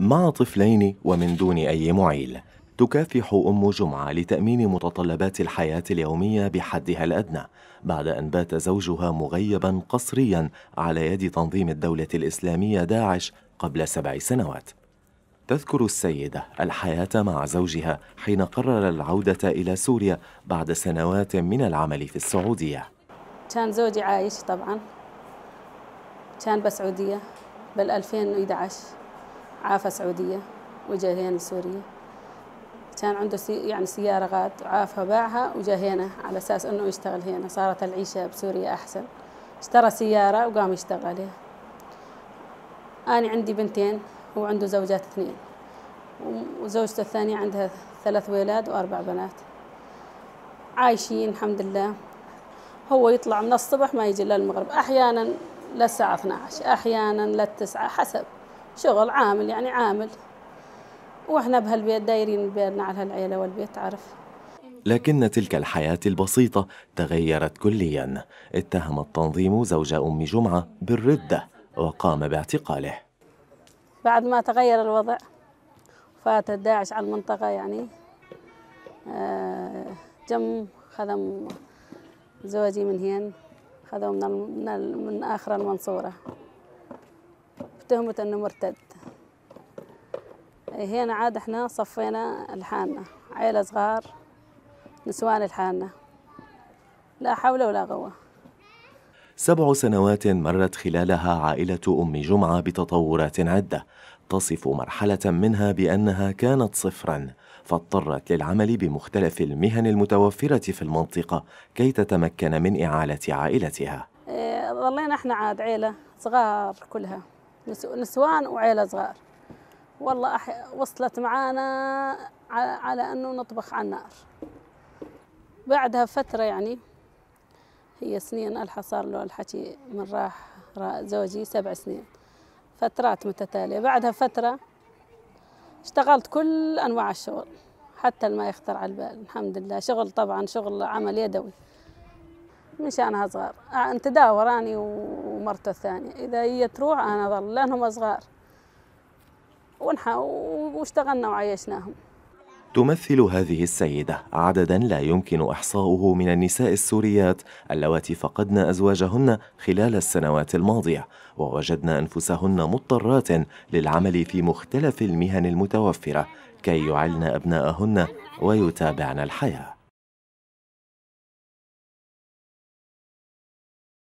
مع طفلين ومن دون أي معيل تكافح أم جمعة لتأمين متطلبات الحياة اليومية بحدها الأدنى بعد أن بات زوجها مغيبا قسريا على يد تنظيم الدولة الإسلامية داعش قبل سبع سنوات تذكر السيدة الحياة مع زوجها حين قرر العودة إلى سوريا بعد سنوات من العمل في السعودية كان زوجي عايش طبعا كان بسعودية بال 2011 عافى سعودية وجا هنا سوريا كان عنده سي يعني سيارة غاد وعافى باعها وجا هنا على أساس أنه يشتغل هنا صارت العيشة بسوريا أحسن اشترى سيارة وقام يشتغل عليها أنا عندي بنتين هو عنده زوجات اثنين وزوجته الثانية عندها ثلاث ولاد وأربع بنات عايشين الحمد لله هو يطلع من الصبح ما يجي للمغرب أحيانا للساعة 12 أحيانا للتسعة حسب شغل عامل يعني عامل واحنا بهالبيت دايرين بيننا على هالعيله والبيت تعرف لكن تلك الحياة البسيطة تغيرت كليا اتهم التنظيم زوج أم جمعة بالردة وقام باعتقاله بعد ما تغير الوضع فات داعش على المنطقة يعني آه، جم خدم زوجي من هين خذوا من, من آخر المنصورة تهمة أنه مرتد إيه، هنا عاد احنا صفينا الحانة عيلة صغار نسوان الحانة لا حول ولا قوة سبع سنوات مرت خلالها عائلة أم جمعة بتطورات عدة تصف مرحلة منها بأنها كانت صفراً فاضطرت للعمل بمختلف المهن المتوفرة في المنطقة كي تتمكن من إعالة عائلتها إيه، ظلينا احنا عاد عيلة صغار كلها نسوان وعيلة صغار والله أح... وصلت معانا على... على أنه نطبخ على النار بعدها فترة يعني هي سنين الحصار له الحكي من راح زوجي سبع سنين فترات متتالية بعدها فترة اشتغلت كل أنواع الشغل حتى ما يخطر على البال الحمد لله شغل طبعا شغل عمل يدوي من شأنها صغار آه، نتداور اني ومرته الثانية إذا هي تروح أنا ظل لأنهم صغار ونحا واشتغلنا وعيشناهم تمثل هذه السيدة عددا لا يمكن إحصاؤه من النساء السوريات اللواتي فقدن أزواجهن خلال السنوات الماضية ووجدن أنفسهن مضطرات للعمل في مختلف المهن المتوفرة كي يعلن أبناءهن ويتابعن الحياة